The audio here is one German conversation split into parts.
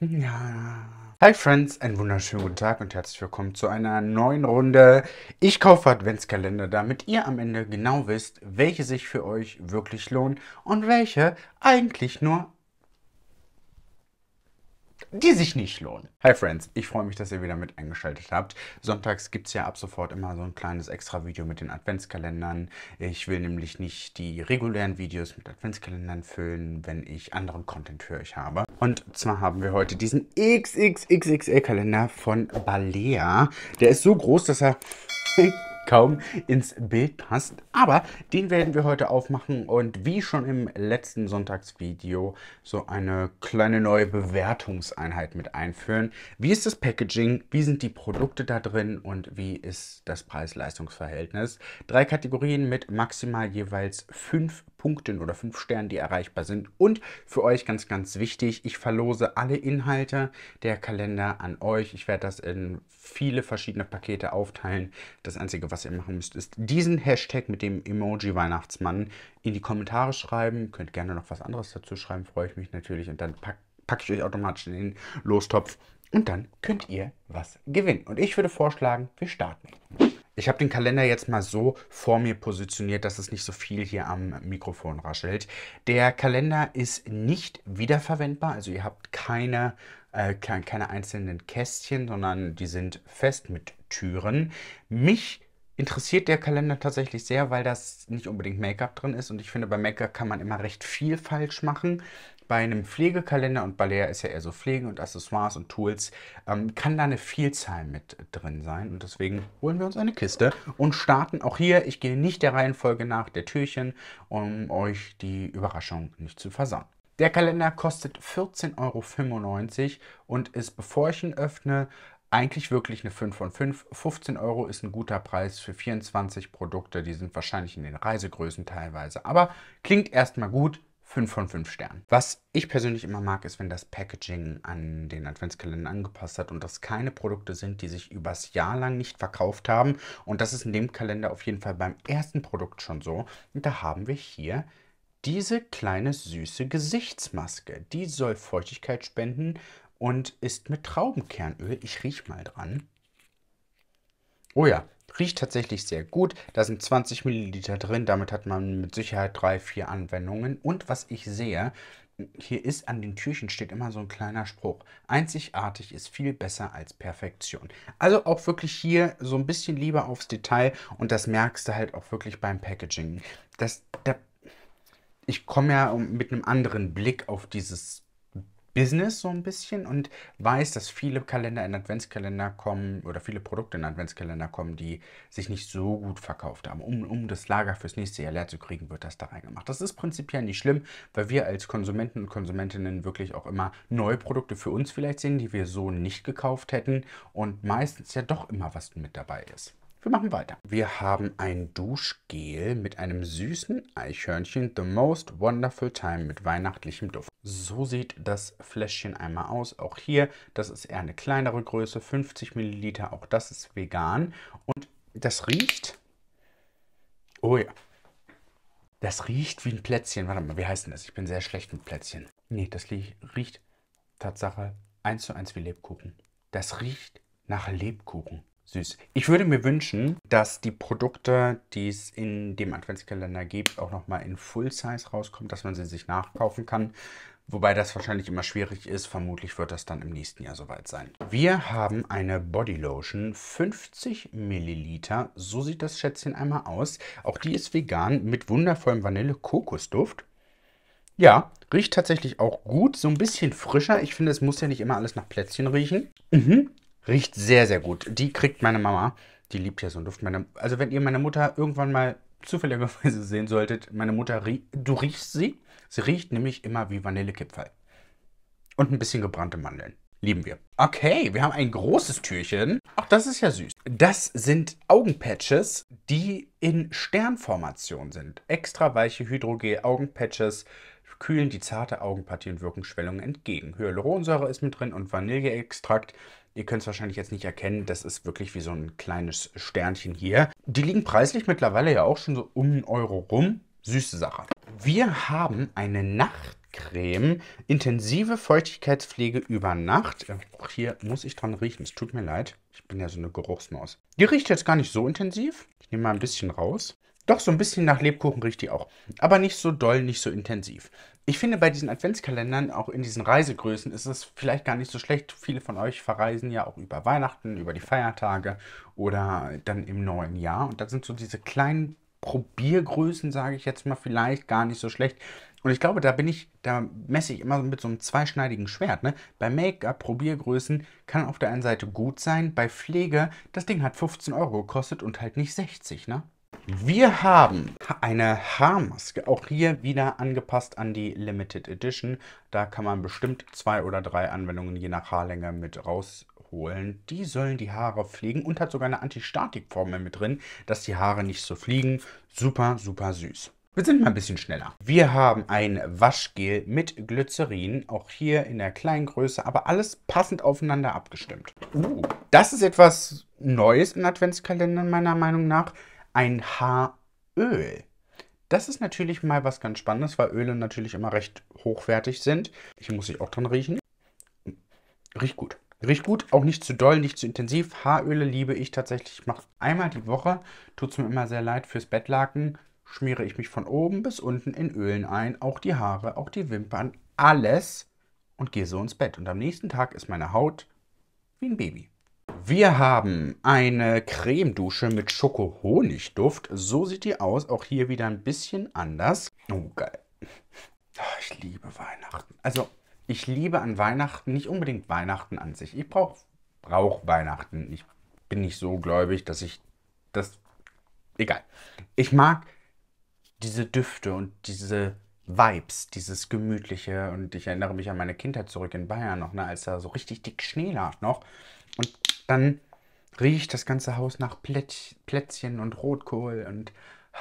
Ja. Hi Friends, einen wunderschönen guten Tag und herzlich willkommen zu einer neuen Runde. Ich kaufe Adventskalender, damit ihr am Ende genau wisst, welche sich für euch wirklich lohnt und welche eigentlich nur die sich nicht lohnen. Hi Friends, ich freue mich, dass ihr wieder mit eingeschaltet habt. Sonntags gibt es ja ab sofort immer so ein kleines Extra-Video mit den Adventskalendern. Ich will nämlich nicht die regulären Videos mit Adventskalendern füllen, wenn ich anderen Content für euch habe. Und zwar haben wir heute diesen XXXXL-Kalender von Balea. Der ist so groß, dass er kaum ins Bild passt. Aber den werden wir heute aufmachen und wie schon im letzten Sonntagsvideo so eine kleine neue Bewertungseinheit mit einführen. Wie ist das Packaging? Wie sind die Produkte da drin? Und wie ist das Preis-Leistungs-Verhältnis? Drei Kategorien mit maximal jeweils fünf Punkten oder fünf Sternen, die erreichbar sind. Und für euch ganz, ganz wichtig, ich verlose alle Inhalte der Kalender an euch. Ich werde das in viele verschiedene Pakete aufteilen. Das Einzige, was ihr machen müsst, ist diesen Hashtag mit dem Emoji Weihnachtsmann in die Kommentare schreiben. Könnt gerne noch was anderes dazu schreiben, freue ich mich natürlich. Und dann packe pack ich euch automatisch in den Lostopf. Und dann könnt ihr was gewinnen. Und ich würde vorschlagen, wir starten. Ich habe den Kalender jetzt mal so vor mir positioniert, dass es nicht so viel hier am Mikrofon raschelt. Der Kalender ist nicht wiederverwendbar, also ihr habt keine, äh, keine einzelnen Kästchen, sondern die sind fest mit Türen. Mich interessiert der Kalender tatsächlich sehr, weil das nicht unbedingt Make-up drin ist und ich finde, bei Make-up kann man immer recht viel falsch machen bei einem Pflegekalender und Balea ist ja eher so Pflegen und Accessoires und Tools, ähm, kann da eine Vielzahl mit drin sein. Und deswegen holen wir uns eine Kiste und starten auch hier. Ich gehe nicht der Reihenfolge nach der Türchen, um euch die Überraschung nicht zu versauen. Der Kalender kostet 14,95 Euro und ist, bevor ich ihn öffne, eigentlich wirklich eine 5 von 5. 15 Euro ist ein guter Preis für 24 Produkte. Die sind wahrscheinlich in den Reisegrößen teilweise. Aber klingt erstmal gut. 5 von 5 Sternen. Was ich persönlich immer mag, ist, wenn das Packaging an den Adventskalender angepasst hat und das keine Produkte sind, die sich übers Jahr lang nicht verkauft haben. Und das ist in dem Kalender auf jeden Fall beim ersten Produkt schon so. Und da haben wir hier diese kleine süße Gesichtsmaske. Die soll Feuchtigkeit spenden und ist mit Traubenkernöl. Ich rieche mal dran. Oh ja, Riecht tatsächlich sehr gut. Da sind 20 Milliliter drin. Damit hat man mit Sicherheit drei, vier Anwendungen. Und was ich sehe, hier ist an den Türchen steht immer so ein kleiner Spruch. Einzigartig ist viel besser als Perfektion. Also auch wirklich hier so ein bisschen lieber aufs Detail und das merkst du halt auch wirklich beim Packaging. Das, der, ich komme ja mit einem anderen Blick auf dieses Business so ein bisschen und weiß, dass viele Kalender in Adventskalender kommen oder viele Produkte in Adventskalender kommen, die sich nicht so gut verkauft haben. Um, um das Lager fürs nächste Jahr leer zu kriegen, wird das da reingemacht. Das ist prinzipiell nicht schlimm, weil wir als Konsumenten und Konsumentinnen wirklich auch immer neue Produkte für uns vielleicht sehen, die wir so nicht gekauft hätten und meistens ja doch immer was mit dabei ist. Wir machen weiter. Wir haben ein Duschgel mit einem süßen Eichhörnchen. The Most Wonderful Time mit weihnachtlichem Duft. So sieht das Fläschchen einmal aus. Auch hier, das ist eher eine kleinere Größe, 50 Milliliter. Auch das ist vegan. Und das riecht... Oh ja. Das riecht wie ein Plätzchen. Warte mal, wie heißt denn das? Ich bin sehr schlecht mit Plätzchen. Nee, das riecht Tatsache eins zu eins wie Lebkuchen. Das riecht nach Lebkuchen süß. Ich würde mir wünschen, dass die Produkte, die es in dem Adventskalender gibt, auch nochmal in Full Size rauskommen, dass man sie sich nachkaufen kann. Wobei das wahrscheinlich immer schwierig ist. Vermutlich wird das dann im nächsten Jahr soweit sein. Wir haben eine Bodylotion, 50 Milliliter. So sieht das Schätzchen einmal aus. Auch die ist vegan mit wundervollem Vanille-Kokosduft. Ja, riecht tatsächlich auch gut. So ein bisschen frischer. Ich finde, es muss ja nicht immer alles nach Plätzchen riechen. Mhm. Riecht sehr, sehr gut. Die kriegt meine Mama. Die liebt ja so einen Duft. Meine, also wenn ihr meine Mutter irgendwann mal zufälligerweise sehen solltet, meine Mutter, rie du riechst sie. Sie riecht nämlich immer wie Vanillekipferl. Und ein bisschen gebrannte Mandeln. Lieben wir. Okay, wir haben ein großes Türchen. Ach, das ist ja süß. Das sind Augenpatches, die in Sternformation sind. Extra weiche Hydrogel-Augenpatches kühlen die zarte Augenpartie und wirken Schwellungen entgegen. Hyaluronsäure ist mit drin und Vanilleextrakt Ihr könnt es wahrscheinlich jetzt nicht erkennen, das ist wirklich wie so ein kleines Sternchen hier. Die liegen preislich mittlerweile ja auch schon so um einen Euro rum. Süße Sache. Wir haben eine Nachtcreme, intensive Feuchtigkeitspflege über Nacht. Äh, auch hier muss ich dran riechen, es tut mir leid. Ich bin ja so eine Geruchsmaus. Die riecht jetzt gar nicht so intensiv. Ich nehme mal ein bisschen raus. Doch so ein bisschen nach Lebkuchen riecht die auch. Aber nicht so doll, nicht so intensiv. Ich finde bei diesen Adventskalendern, auch in diesen Reisegrößen, ist es vielleicht gar nicht so schlecht. Viele von euch verreisen ja auch über Weihnachten, über die Feiertage oder dann im neuen Jahr. Und da sind so diese kleinen Probiergrößen, sage ich jetzt mal, vielleicht gar nicht so schlecht. Und ich glaube, da bin ich, da messe ich immer mit so einem zweischneidigen Schwert. Ne? Bei Make-up, Probiergrößen kann auf der einen Seite gut sein, bei Pflege, das Ding hat 15 Euro gekostet und halt nicht 60, ne? Wir haben eine Haarmaske, auch hier wieder angepasst an die Limited Edition. Da kann man bestimmt zwei oder drei Anwendungen je nach Haarlänge mit rausholen. Die sollen die Haare fliegen und hat sogar eine Antistatikformel mit drin, dass die Haare nicht so fliegen. Super, super süß. Wir sind mal ein bisschen schneller. Wir haben ein Waschgel mit Glycerin, auch hier in der kleinen Größe, aber alles passend aufeinander abgestimmt. Uh, das ist etwas Neues in Adventskalendern meiner Meinung nach ein Haaröl. Das ist natürlich mal was ganz Spannendes, weil Öle natürlich immer recht hochwertig sind. Hier muss ich auch dran riechen. Riecht gut. Riecht gut, auch nicht zu doll, nicht zu intensiv. Haaröle liebe ich tatsächlich. Ich mache einmal die Woche. Tut es mir immer sehr leid fürs Bettlaken. Schmiere ich mich von oben bis unten in Ölen ein. Auch die Haare, auch die Wimpern, alles. Und gehe so ins Bett. Und am nächsten Tag ist meine Haut wie ein Baby wir haben eine Cremedusche mit Schokohonigduft. So sieht die aus. Auch hier wieder ein bisschen anders. Oh, geil. Ah, ich liebe Weihnachten. Also, ich liebe an Weihnachten nicht unbedingt Weihnachten an sich. Ich brauche brauch Weihnachten. Ich bin nicht so gläubig, dass ich das. Egal. Ich mag diese Düfte und diese Vibes, dieses Gemütliche. Und ich erinnere mich an meine Kindheit zurück in Bayern noch, ne, als da so richtig dick Schnee lag noch dann riecht das ganze Haus nach Plätt, Plätzchen und Rotkohl und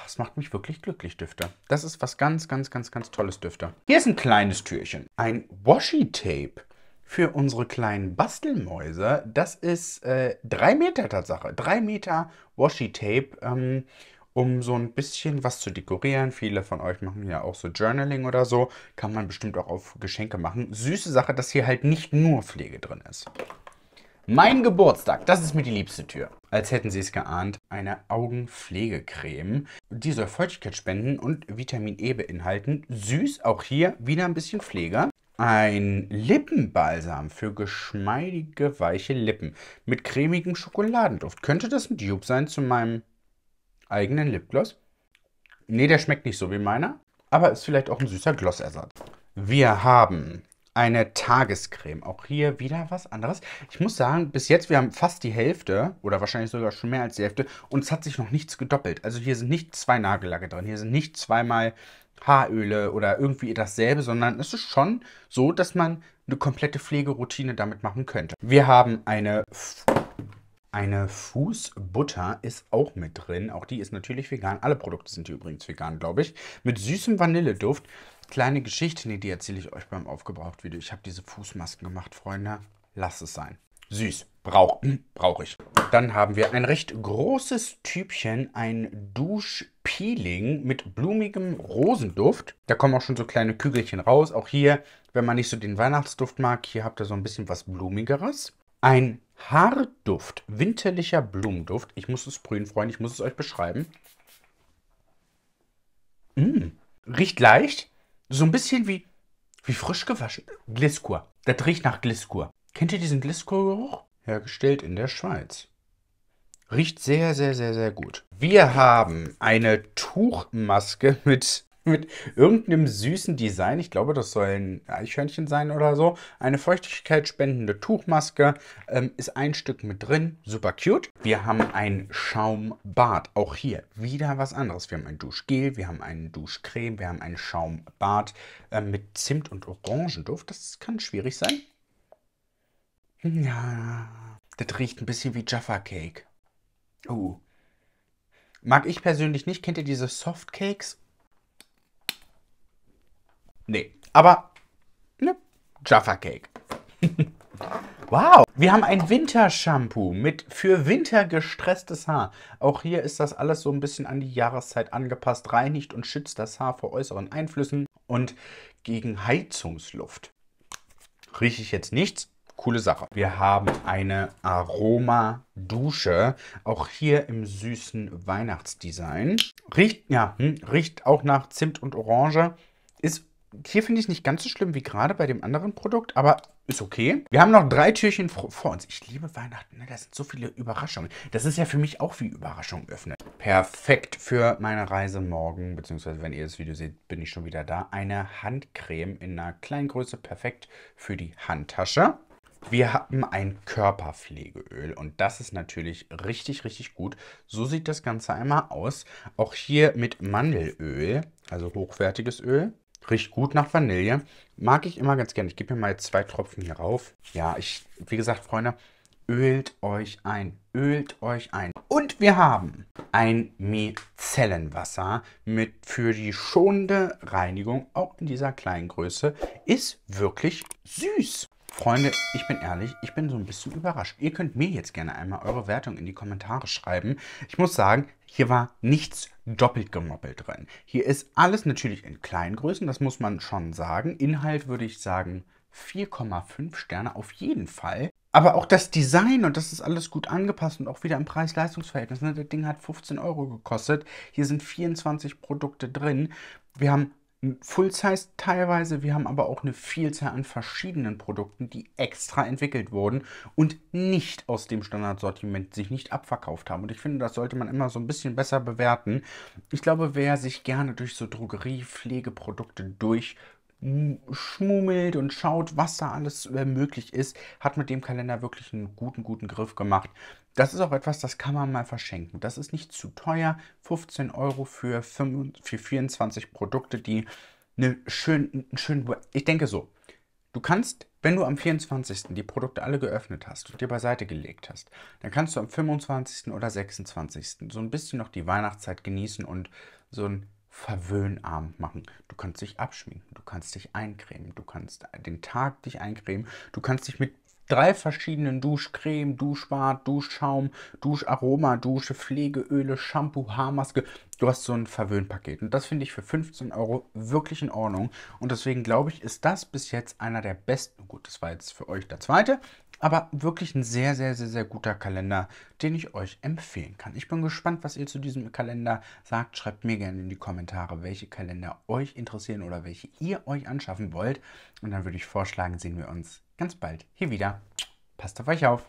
es macht mich wirklich glücklich, Düfte. Das ist was ganz, ganz, ganz, ganz Tolles, Düfte. Hier ist ein kleines Türchen. Ein Washi-Tape für unsere kleinen Bastelmäuse. Das ist äh, drei Meter Tatsache. Drei Meter Washi-Tape. Ähm, um so ein bisschen was zu dekorieren. Viele von euch machen ja auch so Journaling oder so. Kann man bestimmt auch auf Geschenke machen. Süße Sache, dass hier halt nicht nur Pflege drin ist. Mein Geburtstag, das ist mir die liebste Tür. Als hätten sie es geahnt, eine Augenpflegecreme, die soll Feuchtigkeit spenden und Vitamin E beinhalten. Süß, auch hier wieder ein bisschen Pflege. Ein Lippenbalsam für geschmeidige, weiche Lippen mit cremigem Schokoladenduft. Könnte das ein Dupe sein zu meinem eigenen Lipgloss? Nee, der schmeckt nicht so wie meiner, aber ist vielleicht auch ein süßer Glossersatz. Wir haben eine Tagescreme. Auch hier wieder was anderes. Ich muss sagen, bis jetzt, wir haben fast die Hälfte oder wahrscheinlich sogar schon mehr als die Hälfte und es hat sich noch nichts gedoppelt. Also hier sind nicht zwei Nagellacke drin, hier sind nicht zweimal Haaröle oder irgendwie dasselbe, sondern es ist schon so, dass man eine komplette Pflegeroutine damit machen könnte. Wir haben eine... eine Fußbutter ist auch mit drin. Auch die ist natürlich vegan. Alle Produkte sind hier übrigens vegan, glaube ich. Mit süßem Vanilleduft. Kleine Geschichte, nee, die erzähle ich euch beim Aufgebraucht-Video. Ich habe diese Fußmasken gemacht, Freunde. Lass es sein. Süß. Brauch, brauche ich. Dann haben wir ein recht großes Typchen, ein Duschpeeling mit blumigem Rosenduft. Da kommen auch schon so kleine Kügelchen raus. Auch hier, wenn man nicht so den Weihnachtsduft mag, hier habt ihr so ein bisschen was Blumigeres. Ein Haarduft, winterlicher Blumenduft. Ich muss es sprühen, Freunde, ich muss es euch beschreiben. Mmh. Riecht leicht, so ein bisschen wie, wie frisch gewaschen. Gliskur. Das riecht nach Gliskur. Kennt ihr diesen Gliskur-Geruch? Hergestellt in der Schweiz. Riecht sehr, sehr, sehr, sehr gut. Wir haben eine Tuchmaske mit mit irgendeinem süßen Design, ich glaube, das soll ein Eichhörnchen sein oder so, eine feuchtigkeitsspendende Tuchmaske, ähm, ist ein Stück mit drin, super cute. Wir haben ein Schaumbad, auch hier wieder was anderes. Wir haben ein Duschgel, wir haben eine Duschcreme, wir haben ein Schaumbad äh, mit Zimt und Orangenduft, das kann schwierig sein. Ja, das riecht ein bisschen wie Jaffa Cake. Oh. Mag ich persönlich nicht. Kennt ihr diese Softcakes? Nee, aber ne, Jaffa Cake. wow, wir haben ein Wintershampoo mit für Winter gestresstes Haar. Auch hier ist das alles so ein bisschen an die Jahreszeit angepasst, reinigt und schützt das Haar vor äußeren Einflüssen und gegen Heizungsluft. Rieche ich jetzt nichts, coole Sache. Wir haben eine Aroma-Dusche, auch hier im süßen Weihnachtsdesign. Riecht, ja, hm, riecht auch nach Zimt und Orange, ist hier finde ich es nicht ganz so schlimm wie gerade bei dem anderen Produkt, aber ist okay. Wir haben noch drei Türchen vor uns. Ich liebe Weihnachten, ne? da sind so viele Überraschungen. Das ist ja für mich auch wie Überraschung öffnen. Perfekt für meine Reise morgen, beziehungsweise wenn ihr das Video seht, bin ich schon wieder da. Eine Handcreme in einer kleinen Größe, perfekt für die Handtasche. Wir haben ein Körperpflegeöl und das ist natürlich richtig, richtig gut. So sieht das Ganze einmal aus. Auch hier mit Mandelöl, also hochwertiges Öl. Riecht gut nach Vanille. Mag ich immer ganz gerne. Ich gebe mir mal zwei Tropfen hier rauf. Ja, ich, wie gesagt, Freunde, ölt euch ein. Ölt euch ein. Und wir haben ein Mizellenwasser mit für die schonende Reinigung, auch in dieser kleinen Größe, ist wirklich süß. Freunde, ich bin ehrlich, ich bin so ein bisschen überrascht. Ihr könnt mir jetzt gerne einmal eure Wertung in die Kommentare schreiben. Ich muss sagen, hier war nichts doppelt gemoppelt drin. Hier ist alles natürlich in Kleingrößen, das muss man schon sagen. Inhalt würde ich sagen 4,5 Sterne auf jeden Fall. Aber auch das Design und das ist alles gut angepasst und auch wieder im Preis-Leistungs-Verhältnis. Ne? Das Ding hat 15 Euro gekostet. Hier sind 24 Produkte drin. Wir haben Full-Size teilweise. Wir haben aber auch eine Vielzahl an verschiedenen Produkten, die extra entwickelt wurden und nicht aus dem Standardsortiment sich nicht abverkauft haben. Und ich finde, das sollte man immer so ein bisschen besser bewerten. Ich glaube, wer sich gerne durch so Drogeriepflegeprodukte durch schmummelt und schaut, was da alles äh, möglich ist, hat mit dem Kalender wirklich einen guten, guten Griff gemacht. Das ist auch etwas, das kann man mal verschenken. Das ist nicht zu teuer. 15 Euro für, 5, für 24 Produkte, die eine schön, einen schönen. Ich denke so. Du kannst, wenn du am 24. die Produkte alle geöffnet hast und dir beiseite gelegt hast, dann kannst du am 25. oder 26. so ein bisschen noch die Weihnachtszeit genießen und so ein Verwöhnabend machen. Du kannst dich abschminken, du kannst dich eincremen, du kannst den Tag dich eincremen, du kannst dich mit drei verschiedenen Duschcreme, Duschbad, Duschschaum, Duscharoma, Dusche, Pflegeöle, Shampoo, Haarmaske. Du hast so ein Verwöhnpaket. Und das finde ich für 15 Euro wirklich in Ordnung. Und deswegen glaube ich, ist das bis jetzt einer der besten. Gut, das war jetzt für euch der zweite. Aber wirklich ein sehr, sehr, sehr, sehr guter Kalender, den ich euch empfehlen kann. Ich bin gespannt, was ihr zu diesem Kalender sagt. Schreibt mir gerne in die Kommentare, welche Kalender euch interessieren oder welche ihr euch anschaffen wollt. Und dann würde ich vorschlagen, sehen wir uns ganz bald hier wieder. Passt auf euch auf.